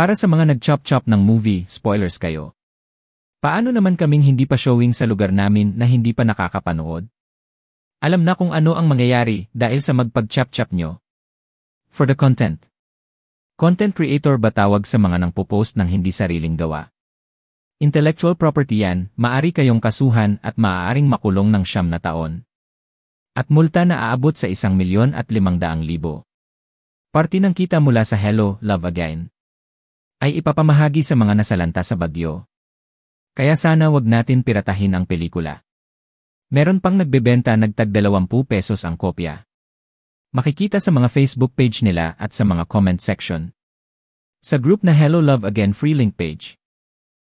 Para sa mga nag-chop-chop ng movie, spoilers kayo. Paano naman kaming hindi pa showing sa lugar namin na hindi pa nakakapanood? Alam na kung ano ang mangyayari dahil sa magpag-chop-chop nyo. For the content. Content creator ba tawag sa mga nang popost ng hindi sariling gawa? Intellectual property yan, maari kayong kasuhan at maaaring makulong ng siyam na taon. At multa na aabot sa isang milyon at limang daang libo. Parte ng kita mula sa Hello, Love Again ay ipapamahagi sa mga nasalanta sa bagyo. Kaya sana wag natin piratahin ang pelikula. Meron pang nagbebenta nagtag 20 pesos ang kopya. Makikita sa mga Facebook page nila at sa mga comment section. Sa group na Hello Love Again free link page.